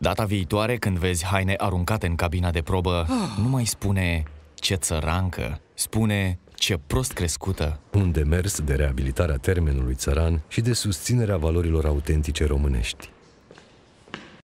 Data viitoare, când vezi haine aruncate în cabina de probă, ah. nu mai spune ce țărancă, spune ce prost crescută. Un demers de reabilitarea termenului țăran și de susținerea valorilor autentice românești.